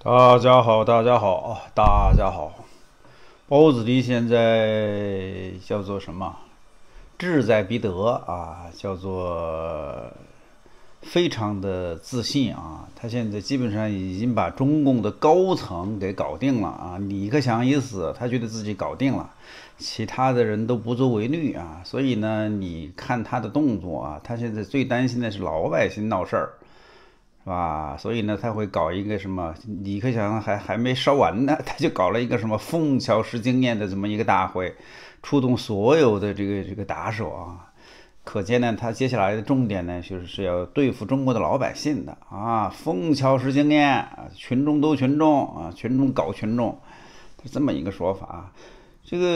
大家好，大家好，大家好。包子弟现在叫做什么？志在必得啊，叫做非常的自信啊。他现在基本上已经把中共的高层给搞定了啊。李克强一死，他觉得自己搞定了，其他的人都不足为虑啊。所以呢，你看他的动作啊，他现在最担心的是老百姓闹事儿。啊，所以呢，他会搞一个什么？李克强还还没烧完呢，他就搞了一个什么“枫桥式经验”的这么一个大会，出动所有的这个这个打手啊。可见呢，他接下来的重点呢，就是是要对付中国的老百姓的啊。“枫桥式经验”，群众斗群众啊，群众搞群众，这么一个说法。这个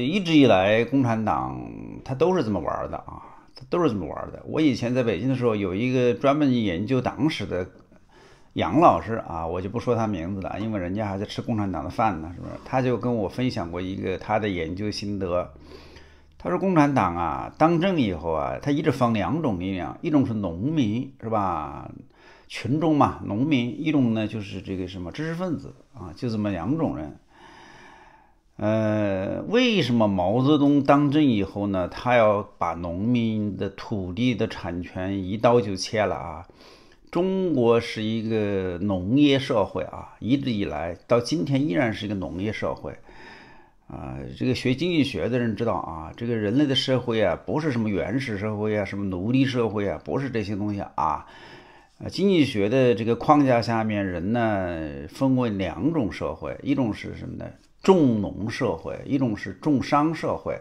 一直以来，共产党他都是这么玩的啊。都是这么玩的。我以前在北京的时候，有一个专门研究党史的杨老师啊，我就不说他名字了，因为人家还在吃共产党的饭呢，是不是？他就跟我分享过一个他的研究心得。他说：“共产党啊，当政以后啊，他一直放两种力量，一种是农民，是吧？群众嘛，农民；一种呢就是这个什么知识分子啊，就这么两种人。”呃，为什么毛泽东当政以后呢？他要把农民的土地的产权一刀就切了啊！中国是一个农业社会啊，一直以来到今天依然是一个农业社会啊。这个学经济学的人知道啊，这个人类的社会啊，不是什么原始社会啊，什么奴隶社会啊，不是这些东西啊。经济学的这个框架下面，人呢分为两种社会，一种是什么呢？重农社会，一种是重商社会，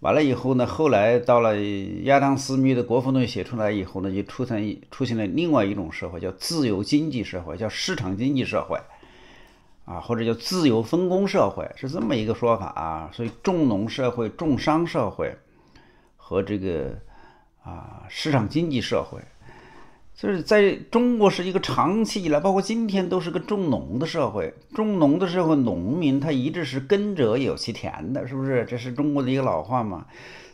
完了以后呢，后来到了亚当·斯密的《国富论》写出来以后呢，就出现出现了另外一种社会，叫自由经济社会，叫市场经济社会，啊，或者叫自由分工社会，是这么一个说法啊。所以，重农社会、重商社会和这个啊，市场经济社会。就是在中国是一个长期以来，包括今天都是个种农的社会，种农的社会，农民他一直是耕者有其田的，是不是？这是中国的一个老话嘛？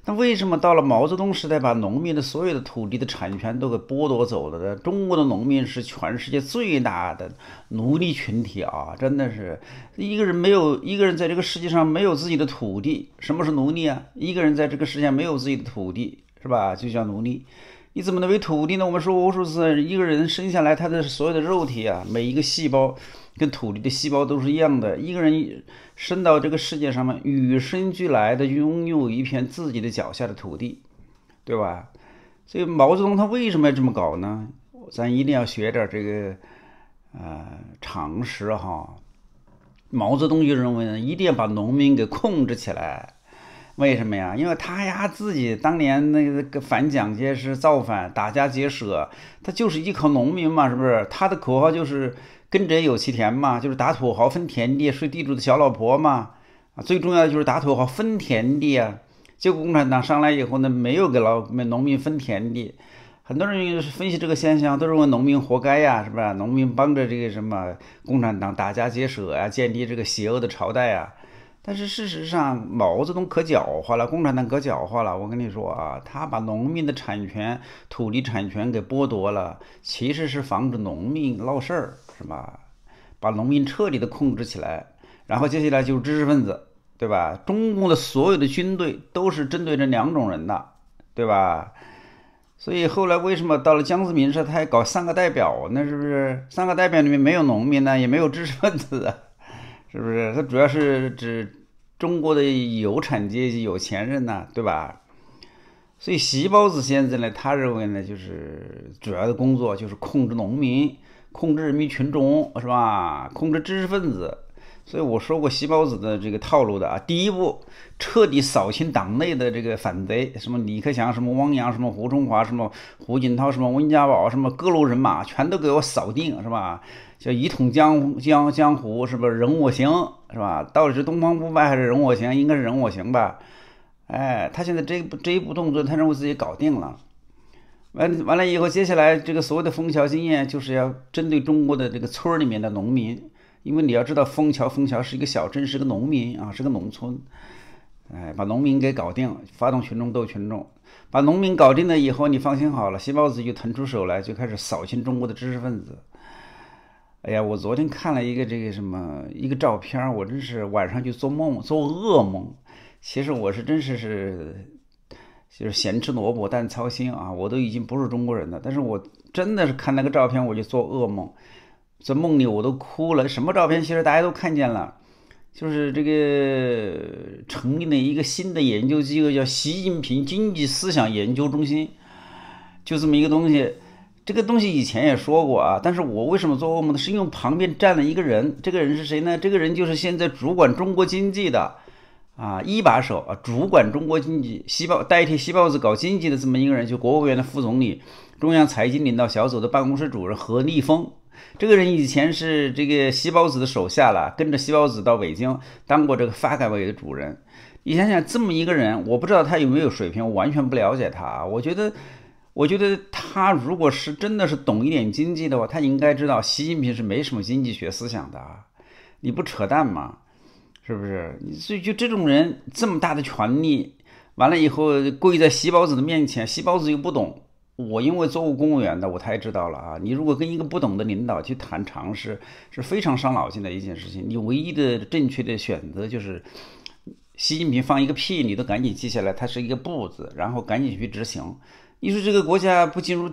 那为什么到了毛泽东时代，把农民的所有的土地的产权都给剥夺走了呢？中国的农民是全世界最大的奴隶群体啊！真的是一个人没有一个人在这个世界上没有自己的土地，什么是奴隶啊？一个人在这个世界上没有自己的土地，是吧？就叫奴隶。你怎么能为土地呢？我们说无数次，一个人生下来，他的所有的肉体啊，每一个细胞跟土地的细胞都是一样的。一个人生到这个世界上面，与生俱来的拥有一片自己的脚下的土地，对吧？所以毛泽东他为什么要这么搞呢？咱一定要学点这个呃常识哈。毛泽东就认为呢，一定要把农民给控制起来。为什么呀？因为他呀，自己当年那个反蒋介石造反、打家劫舍，他就是依靠农民嘛，是不是？他的口号就是“耕者有其田”嘛，就是打土豪分田地、睡地主的小老婆嘛。啊，最重要的就是打土豪分田地啊。结果共产党上来以后呢，没有给老们农民分田地。很多人分析这个现象，都认为农民活该呀，是吧？农民帮着这个什么共产党打家劫舍啊，建立这个邪恶的朝代啊。但是事实上，毛泽东可狡猾了，共产党可狡猾了。我跟你说啊，他把农民的产权、土地产权给剥夺了，其实是防止农民闹事儿，是吧？把农民彻底的控制起来。然后接下来就是知识分子，对吧？中共的所有的军队都是针对这两种人的，对吧？所以后来为什么到了江泽民时，他还搞三个代表？那是不是三个代表里面没有农民呢？也没有知识分子？是不是？他主要是指中国的有产阶级、有钱人呢，对吧？所以，习包子现在呢，他认为呢，就是主要的工作就是控制农民、控制人民群众，是吧？控制知识分子。所以我说过习包子的这个套路的啊，第一步，彻底扫清党内的这个反对，什么李克强、什么汪洋、什么胡中华、什么胡锦涛、什么温家宝、什么各路人马，全都给我扫定，是吧？叫一统江江江湖是不？是人我行是吧？到底是东方不败还是人我行？应该是人我行吧？哎，他现在这这一步动作，他认为自己搞定了。完完了以后，接下来这个所谓的封桥经验，就是要针对中国的这个村儿里面的农民，因为你要知道，封桥封桥是一个小镇，是个农民啊，是个农村。哎，把农民给搞定发动群众斗群众，把农民搞定了以后，你放心好了，西包子就腾出手来，就开始扫清中国的知识分子。哎呀，我昨天看了一个这个什么一个照片，我真是晚上就做梦做噩梦。其实我是真是是，就是咸吃萝卜淡操心啊，我都已经不是中国人了。但是我真的是看那个照片我就做噩梦，在梦里我都哭了。什么照片？其实大家都看见了，就是这个成立了一个新的研究机构，叫习近平经济思想研究中心，就这么一个东西。这个东西以前也说过啊，但是我为什么做噩梦呢？是因为旁边站了一个人，这个人是谁呢？这个人就是现在主管中国经济的啊一把手啊，主管中国经济，西报代替西包子搞经济的这么一个人，就国务院的副总理，中央财经领导小组的办公室主任何立峰。这个人以前是这个西包子的手下了，跟着西包子到北京当过这个发改委的主任。你想想，这么一个人，我不知道他有没有水平，我完全不了解他。我觉得。我觉得他如果是真的是懂一点经济的话，他应该知道习近平是没什么经济学思想的啊！你不扯淡吗？是不是？所以就这种人，这么大的权力，完了以后跪在习包子的面前，习包子又不懂。我因为做过公务员的，我太知道了啊！你如果跟一个不懂的领导去谈常识，是非常伤脑筋的一件事情。你唯一的正确的选择就是，习近平放一个屁，你都赶紧记下来，他是一个“不”字，然后赶紧去执行。你说这个国家不进入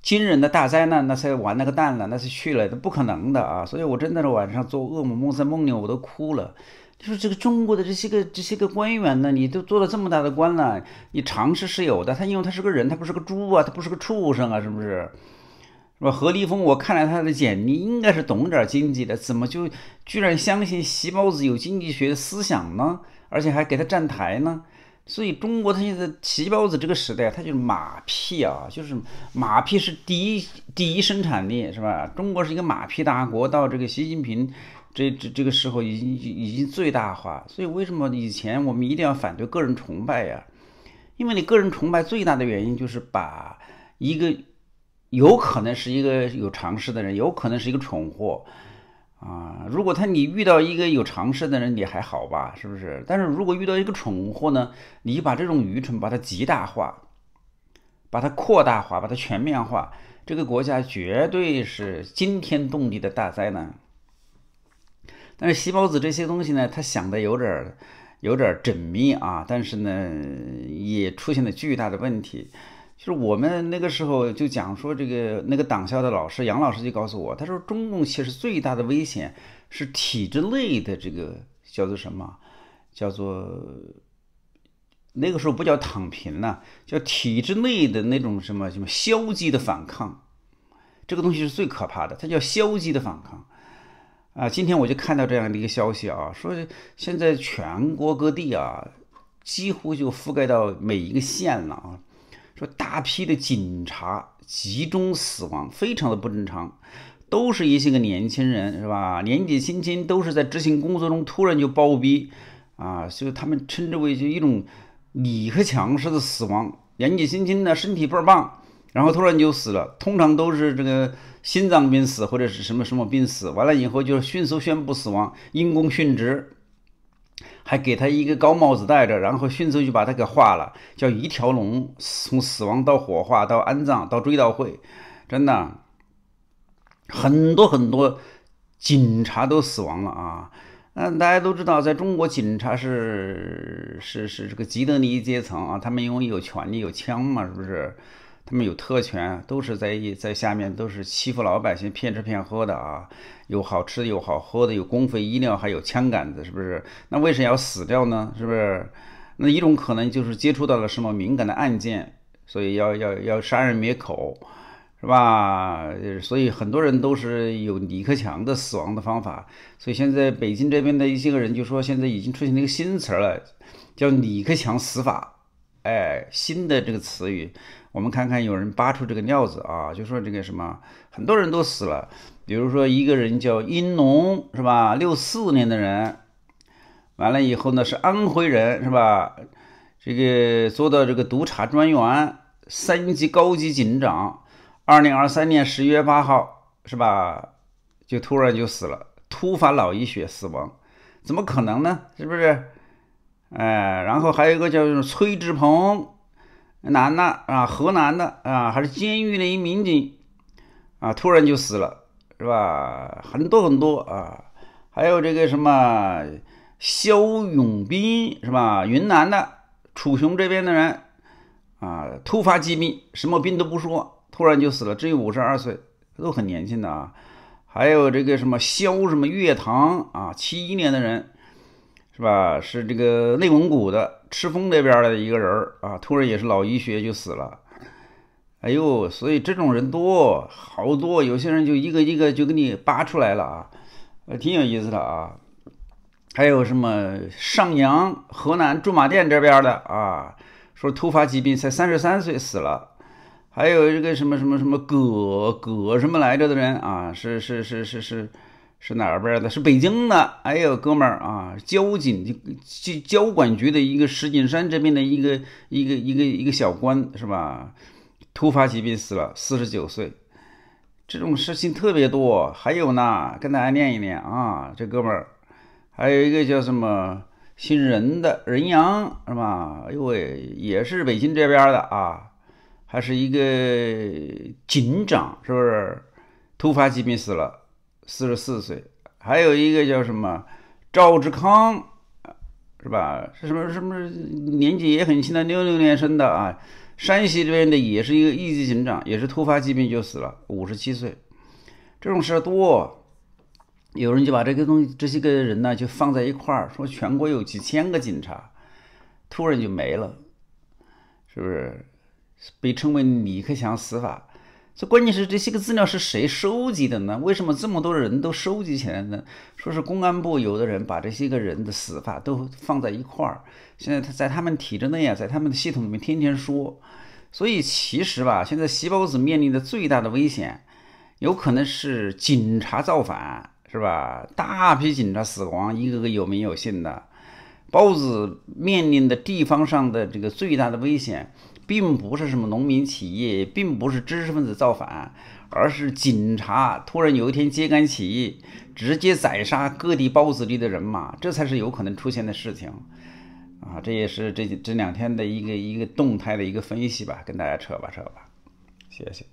惊人的大灾难，那才完那个蛋了，那是去了，那不可能的啊！所以我真的是晚上做噩梦，梦在梦里我都哭了。就是这个中国的这些个这些个官员呢，你都做了这么大的官了，你常识是有的。他因为他是个人，他不是个猪啊，他不是个畜生啊，是不是？是吧？何立峰，我看了他的简历，应该是懂点经济的，怎么就居然相信习包子有经济学的思想呢？而且还给他站台呢？所以中国它现在旗袍子这个时代，它就是马屁啊，就是马屁是第一第一生产力，是吧？中国是一个马屁大国，到这个习近平，这这这个时候已经已经最大化。所以为什么以前我们一定要反对个人崇拜呀？因为你个人崇拜最大的原因就是把一个有可能是一个有常识的人，有可能是一个蠢货。啊，如果他你遇到一个有常识的人，你还好吧，是不是？但是如果遇到一个蠢货呢，你把这种愚蠢把它极大化，把它扩大化，把它全面化，这个国家绝对是惊天动地的大灾难。但是细包子这些东西呢，他想的有点有点缜密啊，但是呢，也出现了巨大的问题。就是我们那个时候就讲说，这个那个党校的老师杨老师就告诉我，他说，中共其实最大的危险是体制内的这个叫做什么，叫做那个时候不叫躺平了，叫体制内的那种什么什么消极的反抗，这个东西是最可怕的，它叫消极的反抗啊。今天我就看到这样的一个消息啊，说现在全国各地啊，几乎就覆盖到每一个县了啊。说大批的警察集中死亡，非常的不正常，都是一些个年轻人，是吧？年纪轻轻都是在执行工作中突然就暴毙，啊，就他们称之为就一种李克强式的死亡。年纪轻轻的，身体倍儿棒，然后突然就死了，通常都是这个心脏病死或者是什么什么病死，完了以后就迅速宣布死亡，因公殉职。还给他一个高帽子戴着，然后迅速就把他给化了，叫一条龙从死亡到火化到安葬到追悼会，真的，很多很多警察都死亡了啊！那大家都知道，在中国警察是是是这个吉得尼阶层啊，他们因为有权利、有枪嘛，是不是？他们有特权，都是在在下面都是欺负老百姓、骗吃骗喝的啊！有好吃的，有好喝的，有公费医疗，还有枪杆子，是不是？那为什么要死掉呢？是不是？那一种可能就是接触到了什么敏感的案件，所以要要要杀人灭口，是吧？所以很多人都是有李克强的死亡的方法。所以现在北京这边的一些个人就说，现在已经出现一个新词儿了，叫李克强死法。哎，新的这个词语，我们看看有人扒出这个料子啊，就说这个什么，很多人都死了。比如说一个人叫殷农，是吧？六四年的人，完了以后呢是安徽人，是吧？这个做到这个督察专员，三级高级警长，二零二三年十一月八号，是吧？就突然就死了，突发脑溢血死亡，怎么可能呢？是不是？哎，然后还有一个叫崔志鹏，男的啊，河南的啊，还是监狱的一民警，啊，突然就死了，是吧？很多很多啊，还有这个什么肖永斌，是吧？云南的，楚雄这边的人，啊，突发疾病，什么病都不说，突然就死了，只有五十二岁，都很年轻的啊。还有这个什么肖什么岳堂，啊，七一年的人。是吧？是这个内蒙古的赤峰那边的一个人啊，突然也是脑溢血就死了。哎呦，所以这种人多好多，有些人就一个一个就给你扒出来了啊，挺有意思的啊。还有什么上阳河南驻马店这边的啊，说突发疾病才三十三岁死了。还有一个什么什么什么葛葛什么来着的人啊，是是是是是。是哪边的？是北京的。哎呦，哥们儿啊，交警就交管局的一个石景山这边的一个一个一个一个小官是吧？突发疾病死了，四十九岁。这种事情特别多。还有呢，跟大家念一念啊，这哥们儿还有一个叫什么姓任的任阳是吧？哎呦喂，也是北京这边的啊，还是一个警长是不是？突发疾病死了。四十四岁，还有一个叫什么赵志康，是吧？是什么什么年纪也很轻的，六六年生的啊，山西这边的也是一个一级警长，也是突发疾病就死了，五十七岁，这种事儿多，有人就把这个东西，这些个人呢就放在一块儿，说全国有几千个警察，突然就没了，是不是？被称为李克强死法。这关键是这些个资料是谁收集的呢？为什么这么多人都收集起来呢？说是公安部有的人把这些个人的死法都放在一块儿，现在他在他们体制内啊，在他们的系统里面天天说。所以其实吧，现在细胞子面临的最大的危险，有可能是警察造反，是吧？大批警察死亡，一个个有名有姓的。包子面临的地方上的这个最大的危险，并不是什么农民起义，并不是知识分子造反，而是警察突然有一天揭竿起义，直接宰杀各地包子地的人马，这才是有可能出现的事情。啊，这也是这这两天的一个一个动态的一个分析吧，跟大家扯吧扯吧，谢谢。